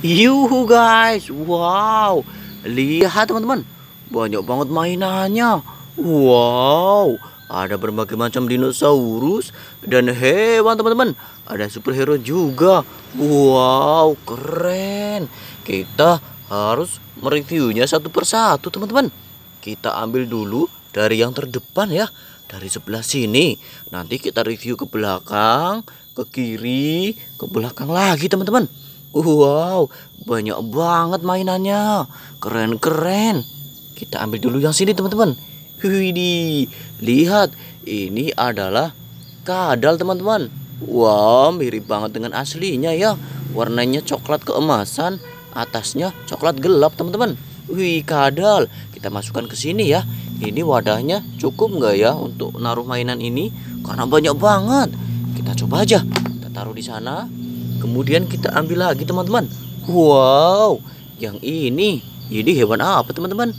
Yuhu guys, wow, lihat teman-teman, banyak banget mainannya. Wow, ada berbagai macam dinosaurus dan hewan teman-teman. Ada superhero juga. Wow, keren. Kita harus mereviewnya satu persatu teman-teman. Kita ambil dulu dari yang terdepan ya, dari sebelah sini. Nanti kita review ke belakang, ke kiri, ke belakang lagi teman-teman. Wow, banyak banget mainannya. Keren-keren. Kita ambil dulu yang sini, teman-teman. Widih, lihat. Ini adalah kadal, teman-teman. Wow, mirip banget dengan aslinya ya. Warnanya coklat keemasan, atasnya coklat gelap, teman-teman. Wih, kadal. Kita masukkan ke sini ya. Ini wadahnya cukup nggak ya untuk naruh mainan ini? Karena banyak banget. Kita coba aja. Kita taruh di sana. Kemudian kita ambil lagi teman-teman. Wow, yang ini. Ini hewan apa teman-teman?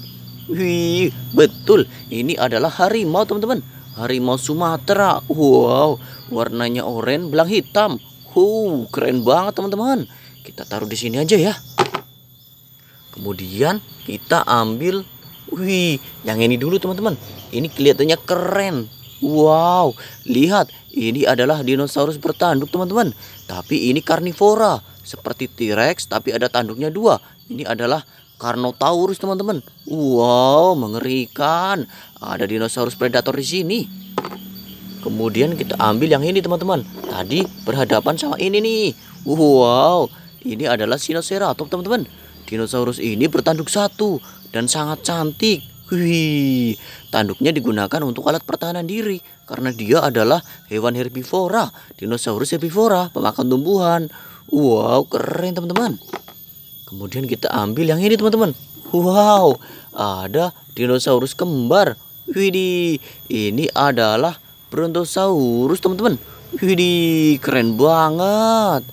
Wih, betul. Ini adalah harimau teman-teman. Harimau Sumatera. Wow, warnanya oranye belang hitam. Wow, keren banget teman-teman. Kita taruh di sini aja ya. Kemudian kita ambil Wih, yang ini dulu teman-teman. Ini kelihatannya keren. Wow, lihat ini adalah dinosaurus bertanduk teman-teman. Tapi ini karnivora seperti T-Rex tapi ada tanduknya dua. Ini adalah Carnotaurus teman-teman. Wow, mengerikan. Ada dinosaurus predator di sini. Kemudian kita ambil yang ini teman-teman. Tadi berhadapan sama ini nih. Wow, ini adalah Sinoceratops teman-teman. Dinosaurus ini bertanduk satu dan sangat cantik. Wih, tanduknya digunakan untuk alat pertahanan diri karena dia adalah hewan herbivora, dinosaurus herbivora, pemakan tumbuhan. Wow, keren teman-teman. Kemudian kita ambil yang ini teman-teman. Wow, ada dinosaurus kembar. Wih, ini adalah Brontosaurus teman-teman. Widih, keren banget.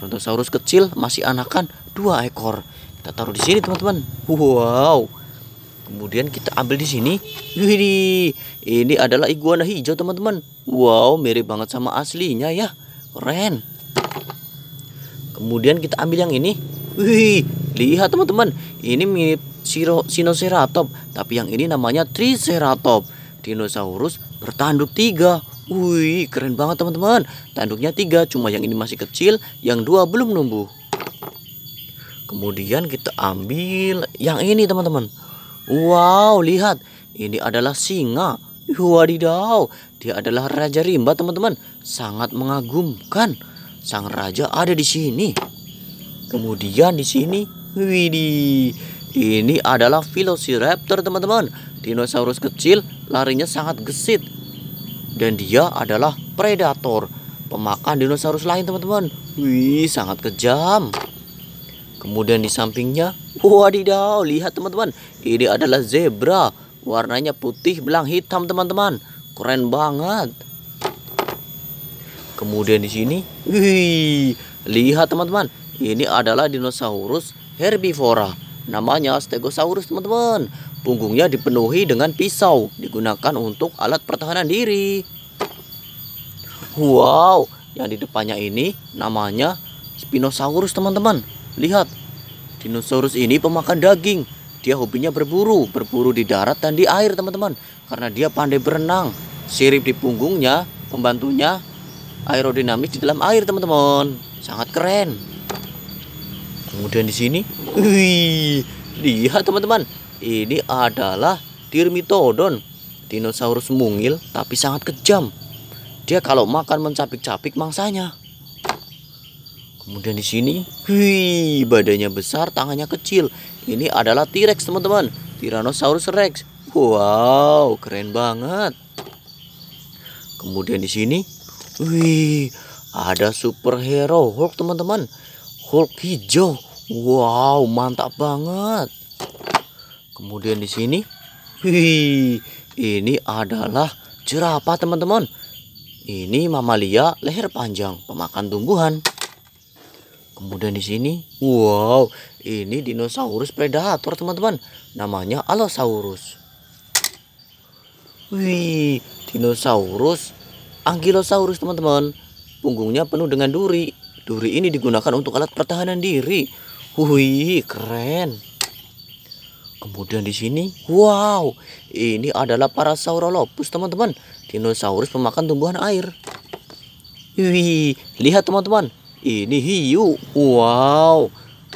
Brontosaurus kecil masih anakan dua ekor. Kita taruh di sini teman-teman. Wow, Kemudian kita ambil di sini. Wih, ini adalah iguana hijau, teman-teman. Wow, mirip banget sama aslinya ya. Keren. Kemudian kita ambil yang ini. Wih, lihat teman-teman. Ini mirip siro, tapi yang ini namanya Triceratop. Dinosaurus bertanduk tiga. Wih, keren banget teman-teman. Tanduknya tiga, cuma yang ini masih kecil, yang dua belum numbuh. Kemudian kita ambil yang ini teman-teman. Wow, lihat. Ini adalah singa. Wadidaw, dia adalah Raja Rimba teman-teman. Sangat mengagumkan. Sang Raja ada di sini. Kemudian di sini, widih. Ini adalah Velociraptor teman-teman. Dinosaurus kecil larinya sangat gesit. Dan dia adalah predator. Pemakan dinosaurus lain teman-teman. Wih, sangat kejam. Kemudian di sampingnya Wadidaw, lihat teman-teman. Ini adalah zebra. Warnanya putih belang hitam teman-teman. Keren banget. Kemudian di sini, wih, lihat teman-teman. Ini adalah dinosaurus herbivora. Namanya Stegosaurus teman-teman. Punggungnya dipenuhi dengan pisau. Digunakan untuk alat pertahanan diri. Wow, yang di depannya ini namanya Spinosaurus teman-teman. Lihat, Dinosaurus ini pemakan daging. Dia hobinya berburu, berburu di darat dan di air, teman-teman. Karena dia pandai berenang. Sirip di punggungnya, pembantunya aerodinamis di dalam air, teman-teman. Sangat keren. Kemudian di sini, wih, lihat teman-teman. Ini adalah Dirmitodon, dinosaurus mungil tapi sangat kejam. Dia kalau makan mencapik-capik mangsanya. Kemudian di sini, wih, badannya besar, tangannya kecil. Ini adalah T-Rex, teman-teman. Tyrannosaurus Rex. Wow, keren banget. Kemudian di sini, wih, ada superhero Hulk, teman-teman. Hulk hijau. Wow, mantap banget. Kemudian di sini, wih, ini adalah jerapah, teman-teman. Ini mamalia leher panjang, pemakan tumbuhan. Kemudian di sini, wow, ini dinosaurus predator teman-teman. Namanya Allosaurus. Wih, dinosaurus Ankylosaurus teman-teman. Punggungnya penuh dengan duri. Duri ini digunakan untuk alat pertahanan diri. Wih, keren. Kemudian di sini, wow, ini adalah Parasaurolophus teman-teman. Dinosaurus pemakan tumbuhan air. Wih, lihat teman-teman, ini hiu. Wow.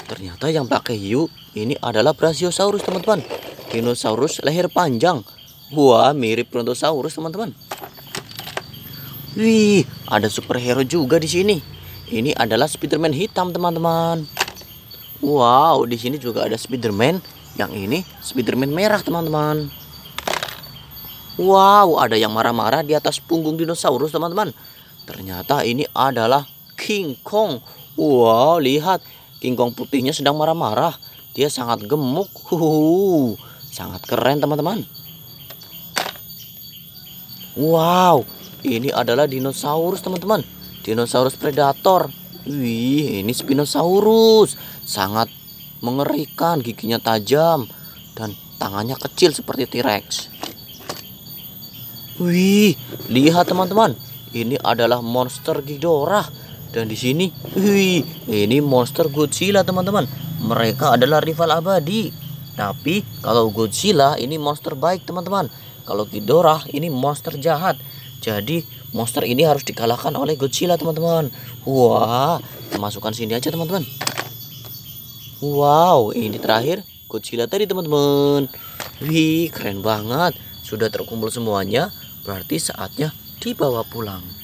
Ternyata yang pakai hiu ini adalah Brachiosaurus, teman-teman. Dinosaurus leher panjang. Wah, mirip Brontosaurus, teman-teman. Wih, ada superhero juga di sini. Ini adalah Spiderman hitam, teman-teman. Wow, di sini juga ada Spiderman. Yang ini Spiderman merah, teman-teman. Wow, ada yang marah-marah di atas punggung dinosaurus, teman-teman. Ternyata ini adalah King Kong. Wow, lihat. King Kong putihnya sedang marah-marah. Dia sangat gemuk. Huhuhu. Sangat keren, teman-teman. Wow, ini adalah dinosaurus, teman-teman. Dinosaurus predator. Wih, ini Spinosaurus. Sangat mengerikan, giginya tajam. Dan tangannya kecil seperti T-Rex. Wih, lihat teman-teman. Ini adalah monster Ghidorah dan di sini, ini monster Godzilla teman-teman. Mereka adalah rival abadi. Tapi kalau Godzilla ini monster baik teman-teman. Kalau Ghidorah ini monster jahat. Jadi monster ini harus dikalahkan oleh Godzilla teman-teman. Wah, masukkan sini aja teman-teman. Wow, ini terakhir Godzilla tadi teman-teman. Wih, keren banget. Sudah terkumpul semuanya, berarti saatnya dibawa pulang.